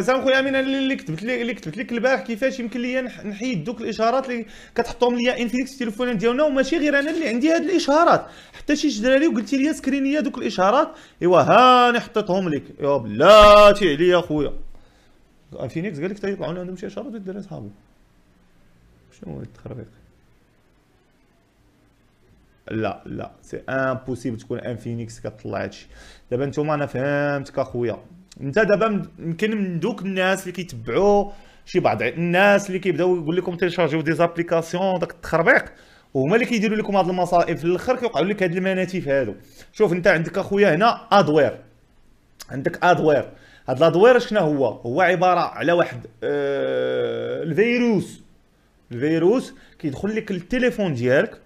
زعما آه، خويا امين انا اللي كتبت لي اللي كتبت لك البارح كيفاش يمكن لي نحيد دوك الاشارات اللي كتحطهم ليا انفينكس التليفونات ديالنا وماشي غير انا اللي عندي هاد الاشارات حتى شي جدراري وقلتي لي سكرينيه دوك الاشارات ايوا هاني حطيتهم لك يا بلاتي عليا خويا انفينكس قال لك تيطلعوا عندهم شي اشارات الدراري صحابي شنو هاد التخربيق لا لا سي امبوسيبل تكون انفينيكس كطلع هادشي دابا نتوما انا فهمتك اخويا انت دابا يمكن من دوك الناس اللي كيتبعوا شي بعض الناس اللي كيبداو يقول لكم تيشارجيو دي زابليكاسيون داك التخربيق وهما اللي كيديروا لكم هاد المصائب في الاخر كيوقعوا لك هاد المناتيف هادو شوف انت عندك اخويا هنا ادوير عندك ادوير هاد الادوير شنو هو هو عباره على واحد آه الفيروس الفيروس كيدخل لك للتليفون ديالك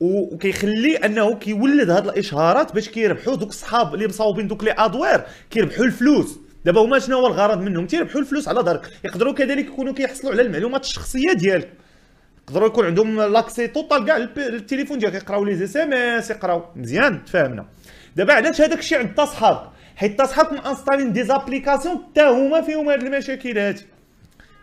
وكيخلي انه كيولد هاد الاشهارات باش كيربحوا دوك الصحاب اللي مصاوبين دوك لي ادوير كيربحوا الفلوس دابا هما شنو هو الغرض منهم تيربحوا الفلوس على ظهرك يقدروا كذلك يكونوا كيحصلوا على المعلومات الشخصيه ديالك يقدروا يكون عندهم لاكسي توتال كاع التليفون ديالك يقراو لي اس ام اس يقراو مزيان تفاهمنا دابا علاش هذاك الشيء عند الصحاب حيت الصحاب مانستالين دي زابليكاسيون حتى هما فيهم هاد المشاكل هادي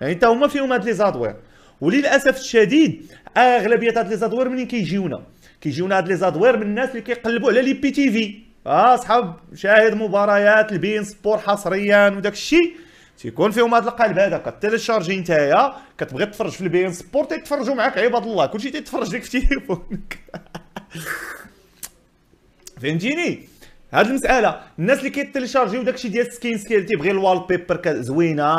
يعني حتى هما فيهم هاد لي زادوير وللاسف الشديد اغلبيه هاد لي زادوير منين كيجيونا كيجيونا هاد لي زادوير من الناس اللي كيقلبوا على لي بي تي في اه صحاب شاهد مباريات البين سبور حصريا وداك الشيء تيكون فيهم هذا القلب هذا كتيليشارجي نتايا كتبغي تتفرج في البي ان سبور تيتفرجوا معاك عباد الله كلشي تيتفرج لك في تليفونك فهمتيني هاد المساله الناس اللي كيتيليشارجيو داكشي ديال سكين سكيل تيبغي الوال بيبر زوينه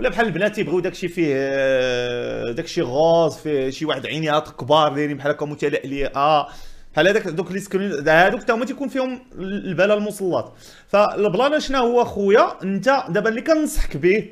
ولا بحال البنات تيبغيو داكشي فيه آه، داكشي غوز فيه شي واحد عينيات كبار دايرين بحال هكا متلألئه آه بحال هذاك دوك لي سكرين هذوك حتى هما تيكون فيهم البلا المسلط فالبلان شنو هو خويا انت دابا اللي كنصحك به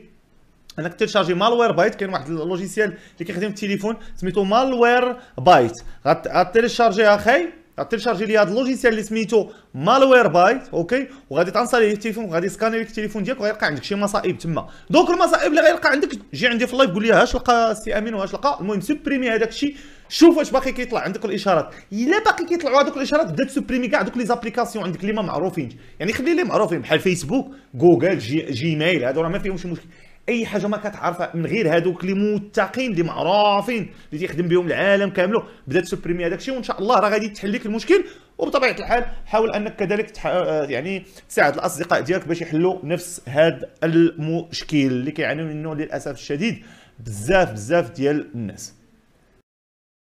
انك تشارجي مالوير بايت كاين واحد اللوجيسيال اللي كيخدم التليفون سميتو مالوير بايت غتيليشارجيها اخي غتيلشارجي لي هذا اللوجيسيال اللي سميتو مالوير بايت اوكي وغادي تنصالي ليه التليفون وغادي سكاني لك التليفون ديالك وغيلقى عندك شي مصائب تما دونك المصائب اللي غيلقى عندك جي عندي في اللايف قول لي هاش لقى السي امين وهاش لقى المهم سوبريمي هذاك الشيء شوف واش باقي كيطلع عندك الاشارات الا باقي كيطلعوا هذوك الاشارات بدا تسوبريمي كاع دوك لي زابليكاسيون عندك اللي ما معروفينش يعني خلي لي معروفين بحال فيسبوك جوجل جي جيميل هادو راه ما فيهمش مشكل اي حاجه ما كتعرفها من غير هذوك اللي موثقين اللي معروفين اللي تيخدم بهم العالم كامله بدات سوبريمي هذاك الشيء وان شاء الله راه غادي تحل لك المشكل وبطبيعه الحال حاول انك كذلك تح... آه، آه، يعني تساعد الاصدقاء ديالك باش يحلوا نفس هذا المشكل اللي كيعانيو منه للاسف الشديد بزاف بزاف ديال الناس